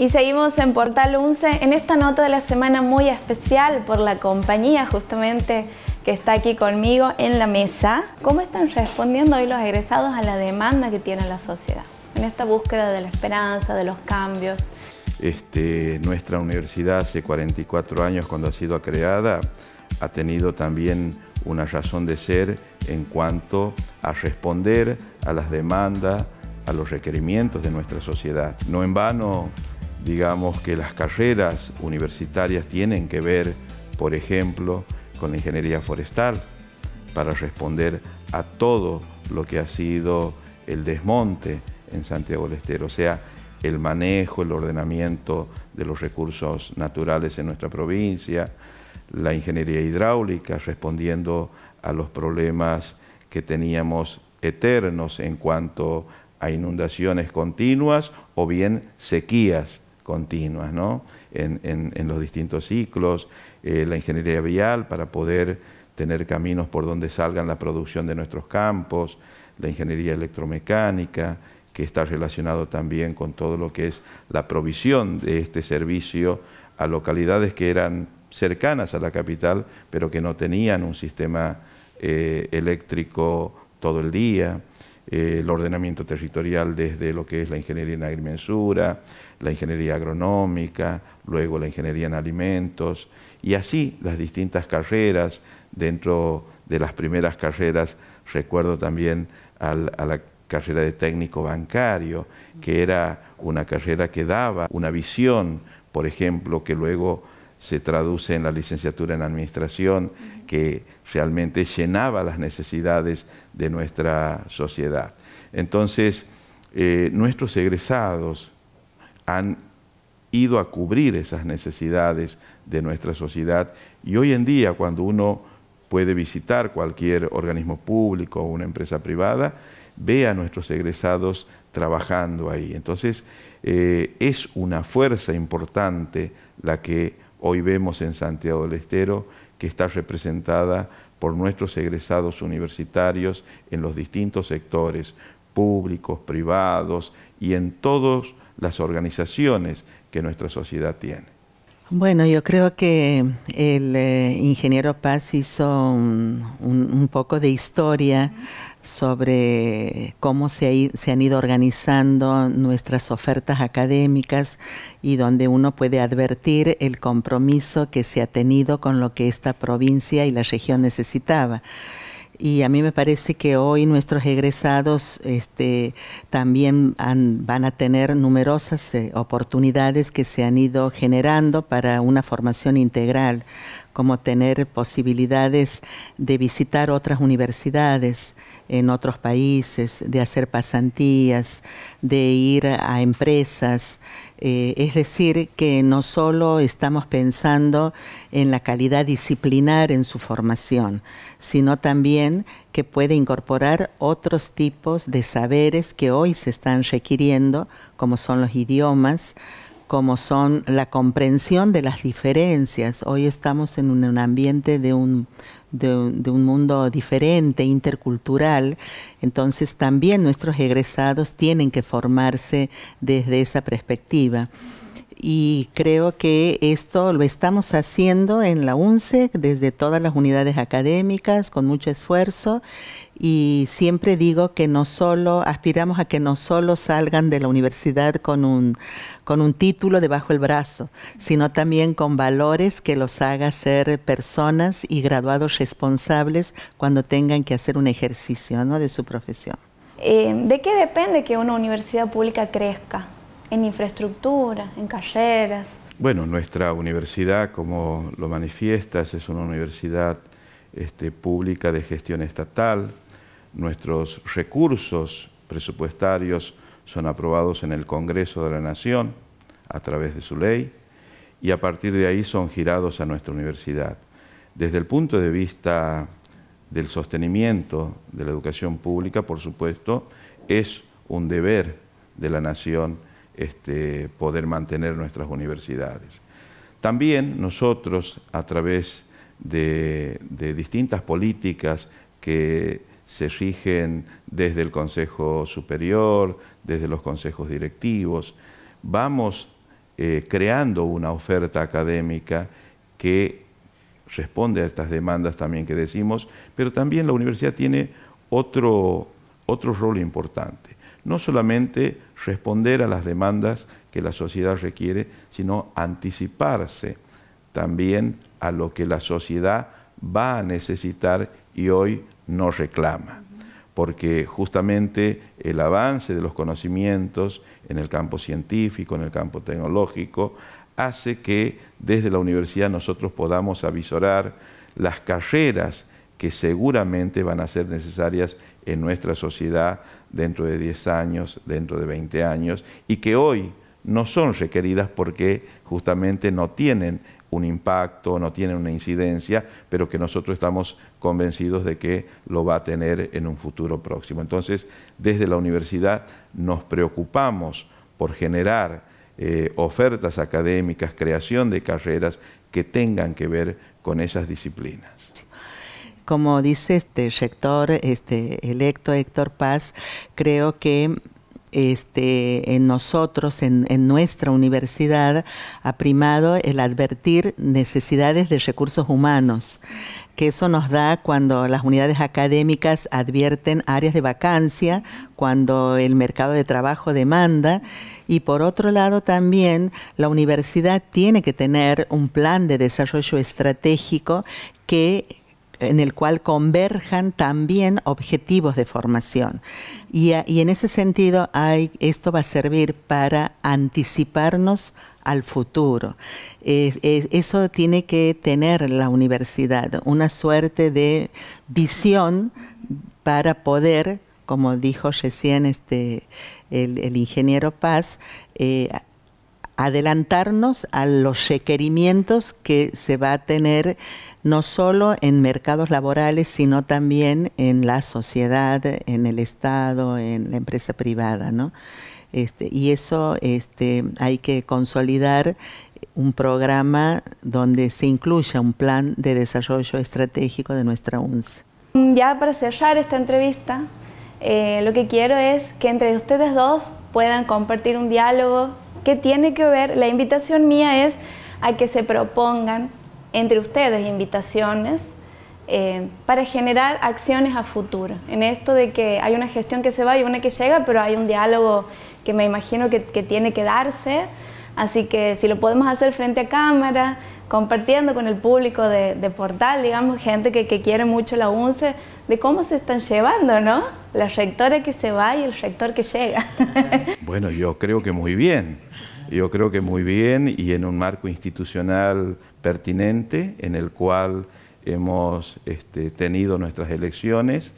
Y seguimos en Portal 11 en esta nota de la semana muy especial por la compañía justamente que está aquí conmigo en la mesa. ¿Cómo están respondiendo hoy los egresados a la demanda que tiene la sociedad? En esta búsqueda de la esperanza, de los cambios. Este, nuestra universidad hace 44 años cuando ha sido creada ha tenido también una razón de ser en cuanto a responder a las demandas, a los requerimientos de nuestra sociedad. No en vano digamos que las carreras universitarias tienen que ver, por ejemplo, con la ingeniería forestal, para responder a todo lo que ha sido el desmonte en Santiago del Estero, o sea, el manejo, el ordenamiento de los recursos naturales en nuestra provincia, la ingeniería hidráulica respondiendo a los problemas que teníamos eternos en cuanto a inundaciones continuas o bien sequías continuas ¿no? en, los distintos ciclos, eh, la ingeniería vial para poder tener caminos por donde salgan la producción de nuestros campos, la ingeniería electromecánica, que está relacionado también con todo lo que es la provisión de este servicio a localidades que eran cercanas a la capital, pero que no tenían un sistema eh, eléctrico todo el día. Eh, el ordenamiento territorial desde lo que es la ingeniería en agrimensura, la ingeniería agronómica, luego la ingeniería en alimentos y así las distintas carreras. Dentro de las primeras carreras recuerdo también a la carrera de técnico bancario, que era una carrera que daba una visión, por ejemplo, que luego se traduce en la licenciatura en administración, que realmente llenaba las necesidades de nuestra sociedad. Entonces, eh, nuestros egresados han ido a cubrir esas necesidades de nuestra sociedad y hoy en día cuando uno puede visitar cualquier organismo público o una empresa privada, ve a nuestros egresados trabajando ahí. Entonces, eh, es una fuerza importante la que hoy vemos en Santiago del Estero, que está representada por nuestros egresados universitarios en los distintos sectores públicos, privados y en todas las organizaciones que nuestra sociedad tiene. Bueno, yo creo que el eh, ingeniero Paz hizo un, poco de historia sobre cómo se, han ido organizando nuestras ofertas académicas y donde uno puede advertir el compromiso que se ha tenido con lo que esta provincia y la región necesitaba. Y a mí me parece que hoy nuestros egresados este, también van a tener numerosas eh, oportunidades que se han ido generando para una formación integral, como tener posibilidades de visitar otras universidades, en otros países, de hacer pasantías, de ir a empresas. Eh, es decir, que no solo estamos pensando en la calidad disciplinar en su formación, sino también que puede incorporar otros tipos de saberes que hoy se están requiriendo, como son los idiomas, como son la comprensión de las diferencias. Hoy estamos en un ambiente de un, mundo diferente, intercultural, entonces también nuestros egresados tienen que formarse desde esa perspectiva y creo que esto lo estamos haciendo en la UNCE desde todas las unidades académicas con mucho esfuerzo y siempre digo que no solo aspiramos a que no solo salgan de la universidad con un con un título debajo el brazo, sino también con valores que los haga ser personas y graduados responsables cuando tengan que hacer un ejercicio de su profesión. Eh, ¿De qué depende que una universidad pública crezca? ¿En infraestructura? ¿En carreras? Bueno, nuestra universidad, como lo manifiestas, es una universidad este, pública de gestión estatal, nuestros recursos presupuestarios son aprobados en el Congreso de la Nación a través de su ley y a partir de ahí son girados a nuestra universidad. Desde el punto de vista del sostenimiento de la educación pública, por supuesto, es un deber de la nación este, poder mantener nuestras universidades. También nosotros, a través de, de distintas políticas que se rigen desde el Consejo Superior, desde los consejos directivos. Vamos eh, creando una oferta académica que responde a estas demandas también que decimos, pero también la universidad tiene otro, otro rol importante. No solamente responder a las demandas que la sociedad requiere, sino anticiparse también a lo que la sociedad va a necesitar y hoy no reclama, porque justamente el avance de los conocimientos en el campo científico, en el campo tecnológico, hace que desde la universidad nosotros podamos avisorar las carreras que seguramente van a ser necesarias en nuestra sociedad dentro de 10 años, dentro de 20 años, y que hoy no son requeridas porque justamente no tienen un impacto, no tiene una incidencia, pero que nosotros estamos convencidos de que lo va a tener en un futuro próximo. Entonces, desde la universidad nos preocupamos por generar eh, ofertas académicas, creación de carreras que tengan que ver con esas disciplinas. Como dice este rector este, electo Héctor Paz, creo que este, en nosotros, en, en, nuestra universidad, ha primado el advertir necesidades de recursos humanos, que eso nos da cuando las unidades académicas advierten áreas de vacancia, cuando el mercado de trabajo demanda. Y por otro lado también la universidad tiene que tener un plan de desarrollo estratégico que en el cual converjan también objetivos de formación. Y, en ese sentido, hay, esto va a servir para anticiparnos al futuro. eso tiene que tener la universidad, una suerte de visión para poder, como dijo recién este, el, ingeniero Paz, eh, adelantarnos a los requerimientos que se va a tener no solo en mercados laborales, sino también en la sociedad, en el Estado, en la empresa privada, ¿no? Este, y eso este, hay que consolidar un programa donde se incluya un plan de desarrollo estratégico de nuestra UNCE. Ya para cerrar esta entrevista, eh, lo que quiero es que entre ustedes dos puedan compartir un diálogo que tiene que ver, la invitación mía es a que se propongan entre ustedes invitaciones eh, para generar acciones a futuro. En esto de que hay una gestión que se va y una que llega, pero hay un diálogo que me imagino que, que tiene que darse. Así que si lo podemos hacer frente a cámara, compartiendo con el público de, de Portal, digamos, gente que, que quiere mucho la UNCE, de cómo se están llevando, ¿no? La rectora que se va y el rector que llega. Bueno, yo creo que muy bien. Yo creo que muy bien y en un marco institucional pertinente en el cual hemos este, tenido nuestras elecciones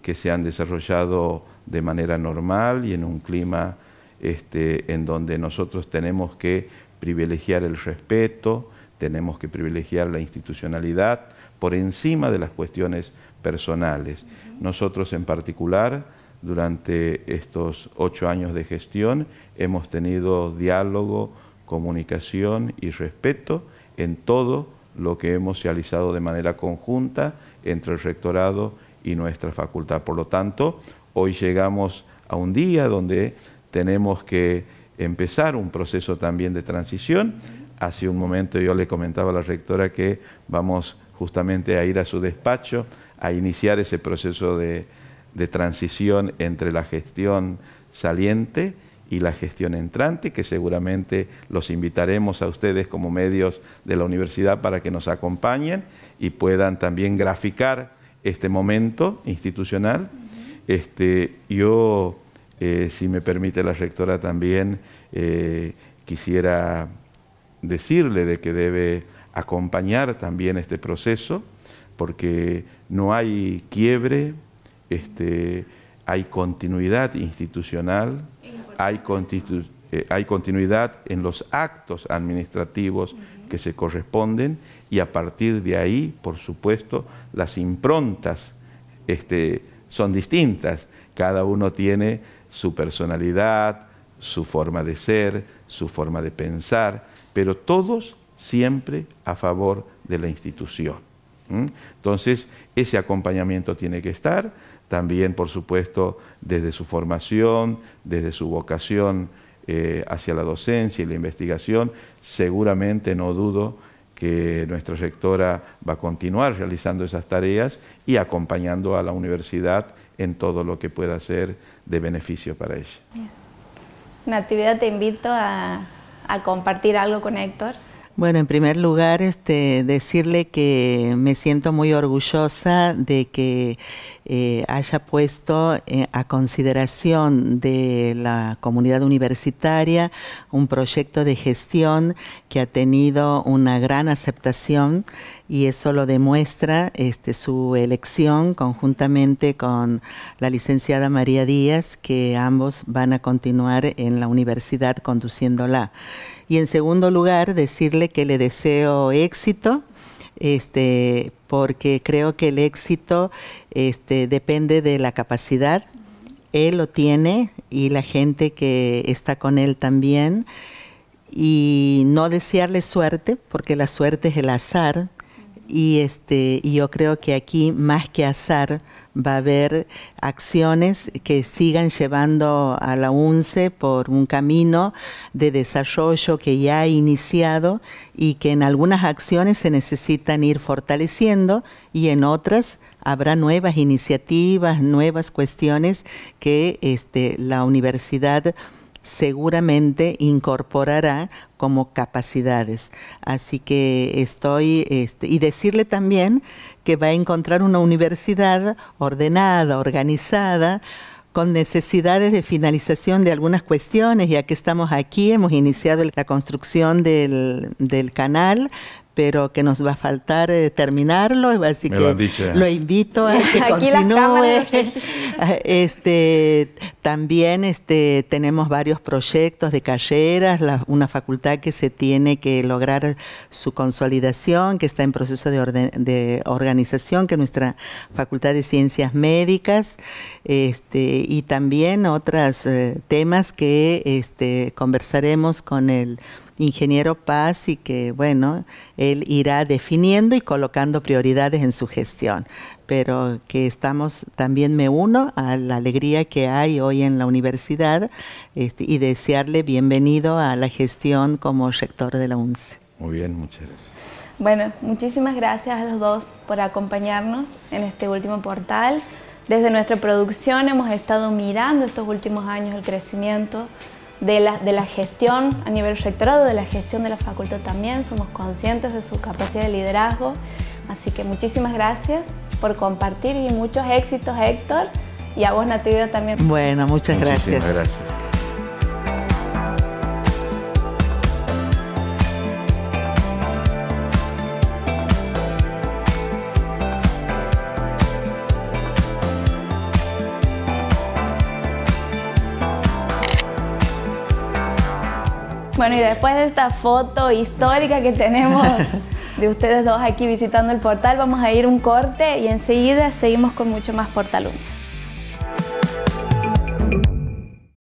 que se han desarrollado de manera normal y en un clima este, en donde nosotros tenemos que privilegiar el respeto, tenemos que privilegiar la institucionalidad por encima de las cuestiones personales. Nosotros en particular, durante estos ocho años de gestión, hemos tenido diálogo, comunicación y respeto en todo lo que hemos realizado de manera conjunta entre el rectorado y nuestra facultad. Por lo tanto, hoy llegamos a un día donde tenemos que empezar un proceso también de transición, Hace un momento yo le comentaba a la rectora que vamos justamente a ir a su despacho a iniciar ese proceso de, transición entre la gestión saliente y la gestión entrante, que seguramente los invitaremos a ustedes como medios de la universidad para que nos acompañen y puedan también graficar este momento institucional. Este, yo, eh, si me permite la rectora también, eh, quisiera decirle de que debe acompañar también este proceso, porque no hay quiebre, este, hay continuidad institucional, eh, hay, continuidad en los actos administrativos que se corresponden y a partir de ahí, por supuesto, las improntas este, son distintas. Cada uno tiene su personalidad, su forma de ser, su forma de pensar pero todos siempre a favor de la institución. Entonces, ese acompañamiento tiene que estar, también, por supuesto, desde su formación, desde su vocación eh, hacia la docencia y la investigación, seguramente no dudo que nuestra rectora va a continuar realizando esas tareas y acompañando a la universidad en todo lo que pueda ser de beneficio para ella. Natividad, te invito a a compartir algo con Héctor. Bueno, en primer lugar, este, decirle que me siento muy orgullosa de que eh, haya puesto eh, a consideración de la comunidad universitaria un proyecto de gestión que ha tenido una gran aceptación y eso lo demuestra este, su elección conjuntamente con la licenciada María Díaz, que ambos van a continuar en la universidad conduciéndola. Y en segundo lugar, decirle que le deseo éxito, este, porque creo que el éxito este, depende de la capacidad. Él lo tiene y la gente que está con él también. Y no desearle suerte, porque la suerte es el azar. Y, este, y yo creo que aquí, más que azar, va a haber acciones que sigan llevando a la UNCE por un camino de desarrollo que ya ha iniciado y que en algunas acciones se necesitan ir fortaleciendo y en otras habrá nuevas iniciativas, nuevas cuestiones que este, la universidad seguramente incorporará como capacidades. Así que estoy, este, y decirle también que va a encontrar una universidad ordenada, organizada, con necesidades de finalización de algunas cuestiones, ya que estamos aquí, hemos iniciado la construcción del, del canal, pero que nos va a faltar eh, terminarlo, así que lo, invito a que continúe. Ah, este, también este, tenemos varios proyectos de carreras, una facultad que se tiene que lograr su consolidación, que está en proceso de, de organización, que es nuestra Facultad de Ciencias Médicas, este, y también otros eh, temas que este, conversaremos con el ingeniero Paz y que, bueno, él irá definiendo y colocando prioridades en su gestión. Pero que estamos, también me uno a la alegría que hay hoy en la universidad este, y desearle bienvenido a la gestión como rector de la UNCE. Muy bien, muchas gracias. Bueno, muchísimas gracias a los dos por acompañarnos en este último portal. Desde nuestra producción hemos estado mirando estos últimos años el crecimiento de la, gestión a nivel rectorado, de la gestión de la facultad también, somos conscientes de su capacidad de liderazgo, así que muchísimas gracias por compartir y muchos éxitos Héctor y a vos Natividad también. Bueno, muchas gracias. Bueno, y después de esta foto histórica que tenemos de ustedes dos aquí visitando el portal, vamos a ir un corte y enseguida seguimos con mucho más Portal